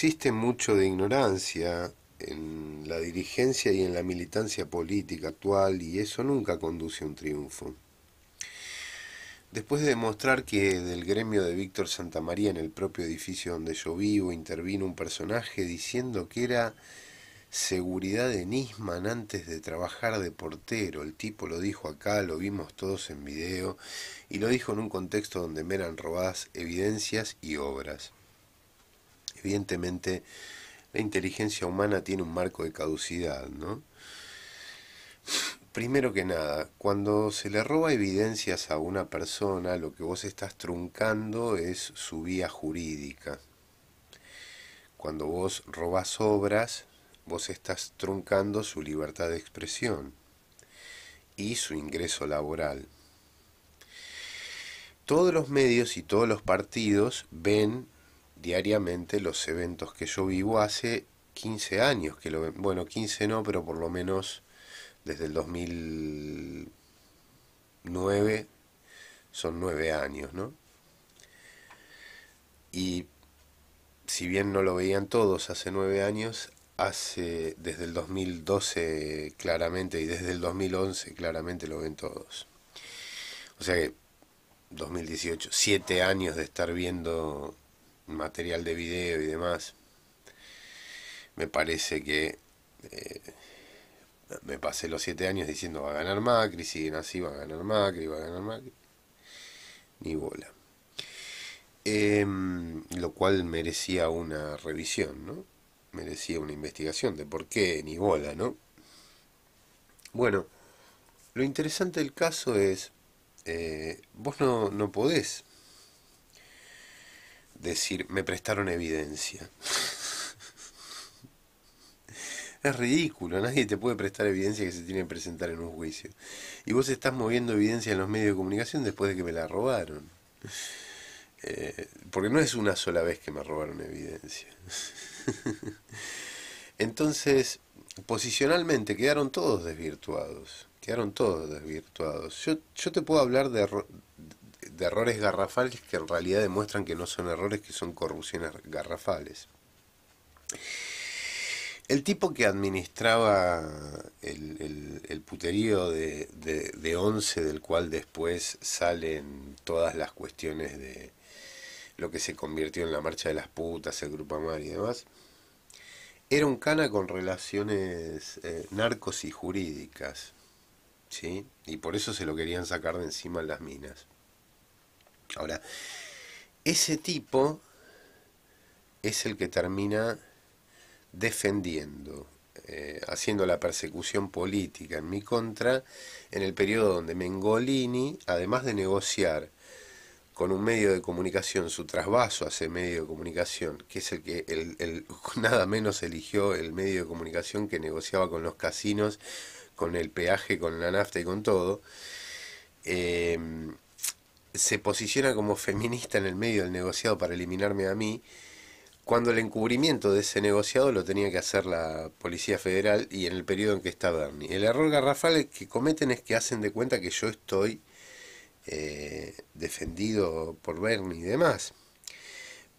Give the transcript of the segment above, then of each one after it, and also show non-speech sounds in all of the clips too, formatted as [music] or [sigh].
Existe mucho de ignorancia en la dirigencia y en la militancia política actual y eso nunca conduce a un triunfo. Después de demostrar que del gremio de Víctor Santamaría en el propio edificio donde yo vivo intervino un personaje diciendo que era seguridad de Nisman antes de trabajar de portero, el tipo lo dijo acá, lo vimos todos en video y lo dijo en un contexto donde me eran robadas evidencias y obras evidentemente la inteligencia humana tiene un marco de caducidad, ¿no? Primero que nada, cuando se le roba evidencias a una persona, lo que vos estás truncando es su vía jurídica. Cuando vos robas obras, vos estás truncando su libertad de expresión y su ingreso laboral. Todos los medios y todos los partidos ven diariamente los eventos que yo vivo hace 15 años que lo bueno 15 no pero por lo menos desde el 2009 son 9 años no y si bien no lo veían todos hace 9 años hace desde el 2012 claramente y desde el 2011 claramente lo ven todos o sea que 2018 7 años de estar viendo material de video y demás, me parece que eh, me pasé los siete años diciendo va a ganar Macri, siguen así, va a ganar Macri, va a ganar Macri. Ni bola. Em, lo cual merecía una revisión, ¿no? Merecía una investigación de por qué ni bola, ¿no? Bueno, lo interesante del caso es, eh, vos no, no podés decir, me prestaron evidencia. [laughs] es ridículo, nadie te puede prestar evidencia que se tiene que presentar en un juicio. Y vos estás moviendo evidencia en los medios de comunicación después de que me la robaron. Eh, porque no es una sola vez que me robaron evidencia. [laughs] Entonces, posicionalmente quedaron todos desvirtuados. Quedaron todos desvirtuados. yo te puedo hablar de, de errores garrafales que en realidad demuestran que no son errores, que son corrupciones garrafales. El tipo que administraba el, puterío de, de, Once, del cual después salen todas las cuestiones de lo que se convirtió en la marcha de las putas, el Grupo Amar y demás, era un cana con relaciones eh, narcos y jurídicas. ¿sí? Y por eso se lo querían sacar de encima las minas. Ahora, ese tipo es el que termina defendiendo, eh, haciendo la persecución política en mi contra, en el periodo donde Mengolini, además de negociar con un medio de comunicación, su trasvaso a ese medio de comunicación, que es el que [laughs] nada menos eligió el medio de comunicación que negociaba con los casinos, con el peaje, con la nafta y con todo, eh, se posiciona como feminista en el medio del negociado para eliminarme a mí, cuando el encubrimiento de ese negociado lo tenía que hacer la Policía Federal y en el periodo en que está Bernie. El error garrafal que cometen es que hacen de cuenta que yo estoy eh, defendido por Bernie y demás.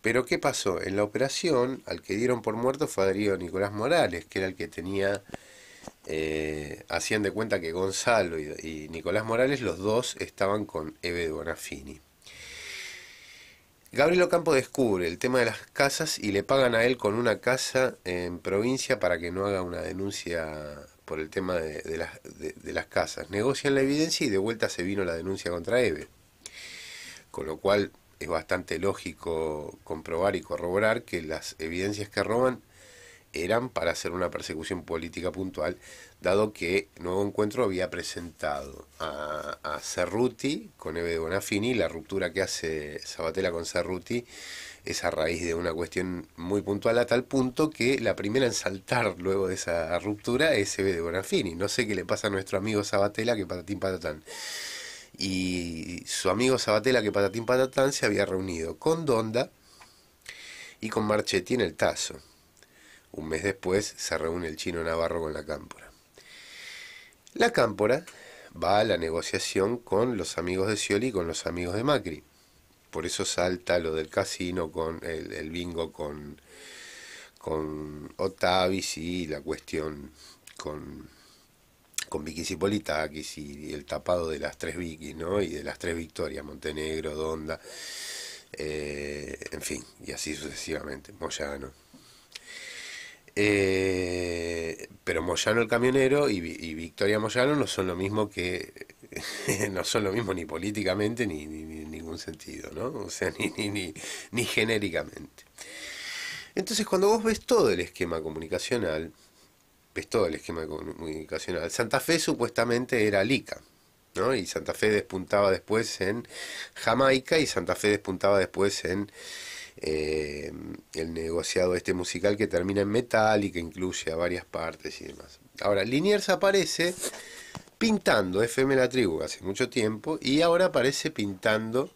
Pero ¿qué pasó? En la operación al que dieron por muerto fue Nicolás Morales, que era el que tenía eh, hacían de cuenta que Gonzalo y, Nicolás Morales, los dos estaban con Eve Bonafini. Gabriel Ocampo descubre el tema de las casas y le pagan a él con una casa en provincia para que no haga una denuncia por el tema de, las, de las, casas. Negocian la evidencia y de vuelta se vino la denuncia contra Eve. Con lo cual es bastante lógico comprobar y corroborar que las evidencias que roban eran para hacer una persecución política puntual, dado que Nuevo Encuentro había presentado a, a Cerruti con Eve Bonafini, la ruptura que hace Sabatella con Cerruti es a raíz de una cuestión muy puntual a tal punto que la primera en saltar luego de esa ruptura es Eve de Bonafini. No sé qué le pasa a nuestro amigo Sabatella que patatín patatán. Y su amigo Sabatella que patatín patatán se había reunido con Donda y con Marchetti en el Tazo. Un mes después se reúne el chino Navarro con la Cámpora. La Cámpora va a la negociación con los amigos de Scioli y con los amigos de Macri. Por eso salta lo del casino con el, bingo con, Otavis y la cuestión con, con Vicky Cipolitakis y, y el tapado de las tres Vicky, ¿no? Y de las tres victorias, Montenegro, Donda, eh, en fin, y así sucesivamente, Moyano. Eh, pero Moyano el camionero y, Victoria Moyano no son lo mismo que [laughs] no son lo mismo ni políticamente ni, en ningún sentido, ¿no? O sea, [laughs] ni, ni genéricamente. Entonces, cuando vos ves todo el esquema comunicacional, ves todo el esquema comunicacional. Santa Fe supuestamente era Lica, ¿no? Y Santa Fe despuntaba después en Jamaica y Santa Fe despuntaba después en eh, el negociado este musical que termina en metal y que incluye a varias partes y demás. Ahora, Liniers aparece pintando FM La Tribu hace mucho tiempo y ahora aparece pintando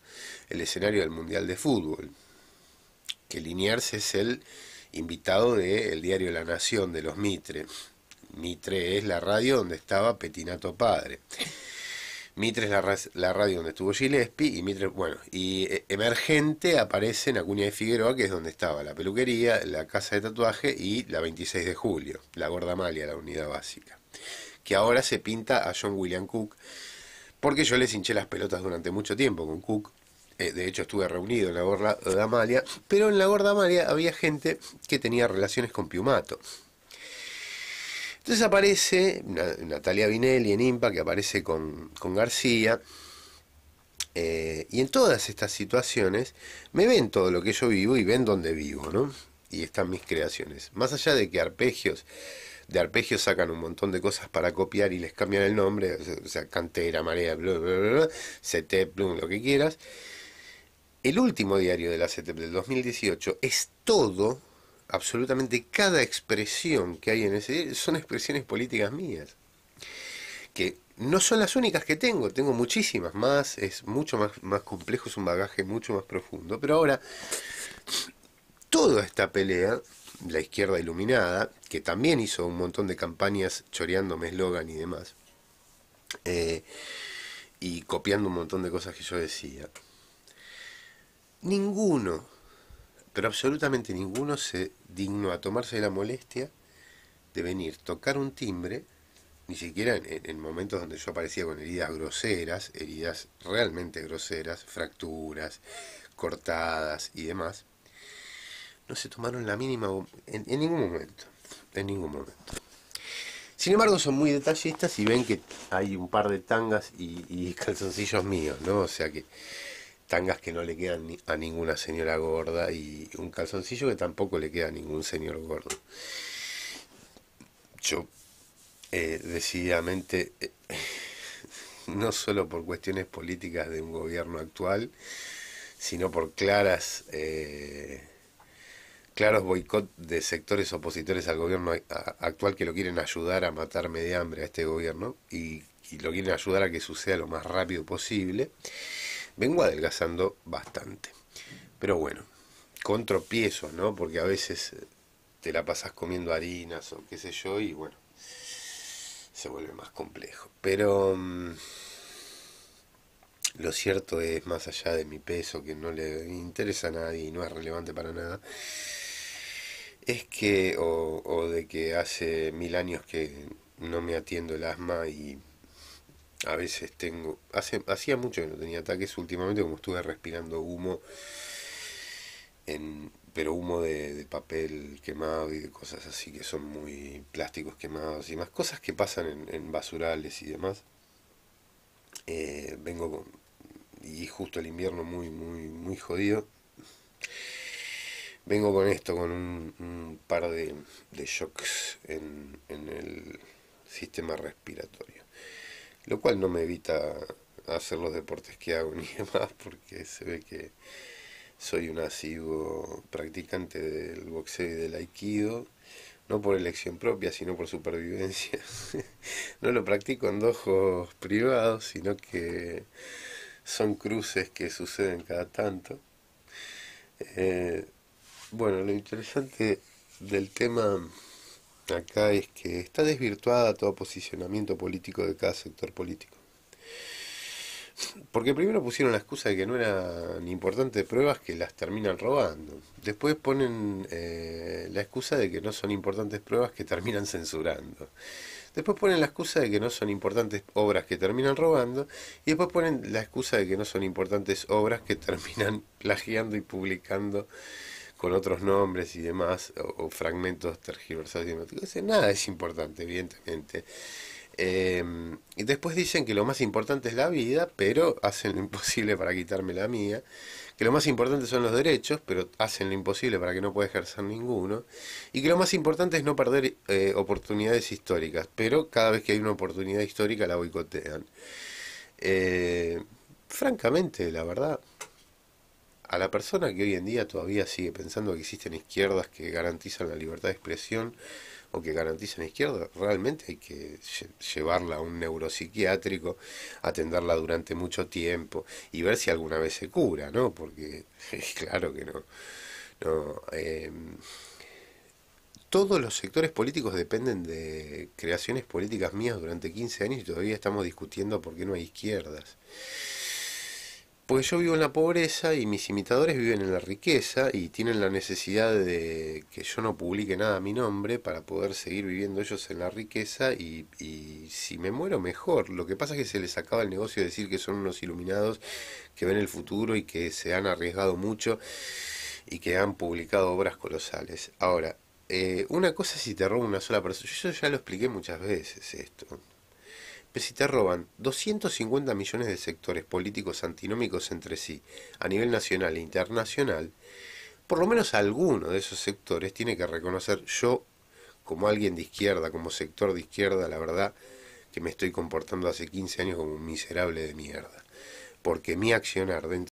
el escenario del Mundial de Fútbol. Que Liniers es el invitado del diario La Nación de los Mitre. Mitre es la radio donde estaba Petinato Padre. Mitre es la, radio donde estuvo Gillespie y Mitre, bueno, y eh, Emergente aparece en Acuña de Figueroa, que es donde estaba la peluquería, la casa de tatuaje y la 26 de julio, la gorda malia, la unidad básica, que ahora se pinta a John William Cook, porque yo les hinché las pelotas durante mucho tiempo con Cook, eh, de hecho estuve reunido en la gorda eh, Amalia, pero en la gorda Amalia había gente que tenía relaciones con Piumato. Entonces aparece Natalia Vinelli en IMPA, que aparece con, García. Eh, y en todas estas situaciones me ven todo lo que yo vivo y ven dónde vivo, ¿no? Y están mis creaciones. Más allá de que arpegios, de arpegios sacan un montón de cosas para copiar y les cambian el nombre, o sea, cantera, marea, bla, bla, lo que quieras. El último diario de la CETEP del 2018 es todo absolutamente cada expresión que hay en ese son expresiones políticas mías, que no son las únicas que tengo, tengo muchísimas más, es mucho más, complejo, es un bagaje mucho más profundo, pero ahora toda esta pelea, la izquierda iluminada, que también hizo un montón de campañas choreándome eslogan y demás, eh, y copiando un montón de cosas que yo decía, ninguno pero absolutamente ninguno se dignó a tomarse la molestia de venir, tocar un timbre, ni siquiera en, el momentos donde yo aparecía con heridas groseras, heridas realmente groseras, fracturas, cortadas y demás, no se tomaron la mínima en, ningún momento, en ningún momento. Sin embargo, son muy detallistas y ven que hay un par de tangas y, y calzoncillos míos, ¿no? O sea que tangas que no le quedan a ninguna señora gorda y un calzoncillo que tampoco le queda a ningún señor gordo. Yo eh, decididamente, eh, [laughs] no solo por cuestiones políticas de un gobierno actual, sino por claras... Eh, claros boicot de sectores opositores al gobierno actual que lo quieren ayudar a matarme de hambre a este gobierno y, y lo quieren ayudar a que suceda lo más rápido posible vengo adelgazando bastante. Pero bueno, con tropiezos, ¿no? Porque a veces eh, te la pasas comiendo harinas o qué sé yo y bueno, se vuelve más complejo. Pero mm, lo cierto es, más allá de mi peso, que no le interesa a nadie y no es relevante para nada, es que, o de que hace mil años que no me atiendo el asma y a veces tengo. hacía mucho que no tenía ataques últimamente, como estuve respirando humo. pero humo de, papel quemado y de cosas así que son muy plásticos quemados y más cosas que pasan en, basurales y demás. Eh, vengo con. Y justo el invierno muy, muy, muy jodido. Vengo con esto, con un, par de, shocks en el sistema respiratorio lo cual no me evita hacer los deportes que hago [laughs] ni demás, porque se ve que soy un asiduo practicante del boxeo y del aikido, no por elección propia, sino por supervivencia. [laughs] no lo practico en dojos privados, sino que son cruces que suceden cada tanto. Eh, bueno, lo interesante del tema acá es que está desvirtuada todo posicionamiento político de cada sector político. Porque primero pusieron la excusa de que no eran importantes pruebas que las terminan robando. Después ponen eh, la excusa de que no son importantes pruebas que terminan censurando. Después ponen la excusa de que no son importantes obras que terminan robando. Y después ponen la excusa de que no son importantes obras que terminan [laughs] plagiando y publicando con otros nombres y demás, o, fragmentos tergiversados y demás. nada es importante, evidentemente. Em, y después dicen que lo más importante es la vida, pero hacen lo imposible para quitarme la mía. Que lo más importante son los derechos, pero hacen lo imposible para que no pueda ejercer ninguno. Y que lo más importante es no perder eh, oportunidades históricas, pero cada vez que hay una oportunidad histórica la boicotean. Eh, francamente, la verdad, a la persona que hoy en día todavía sigue pensando que existen izquierdas que garantizan la libertad de expresión o que garantizan izquierda, realmente hay que llevarla a un neuropsiquiátrico, atenderla durante mucho tiempo y ver si alguna vez se cura, ¿no? Porque [laughs] claro que no. Em, todos los sectores políticos dependen de creaciones políticas mías durante 15 años y todavía estamos discutiendo por qué no hay izquierdas porque yo vivo en la pobreza y mis imitadores viven en la riqueza y tienen la necesidad de que yo no publique nada a mi nombre para poder seguir viviendo ellos en la riqueza y, si me muero mejor. Lo que pasa es que se les acaba el negocio de decir que son unos iluminados que ven el futuro y que se han arriesgado mucho y que han publicado obras colosales. Ahora, eh, una cosa si te roba una sola persona, yo ya lo expliqué muchas veces esto, si te roban 250 millones de sectores políticos antinómicos entre sí, a nivel nacional e internacional, por lo menos alguno de esos sectores tiene que reconocer yo, como alguien de izquierda, como sector de izquierda, la verdad que me estoy comportando hace 15 años como un miserable de mierda. Porque mi accionar dentro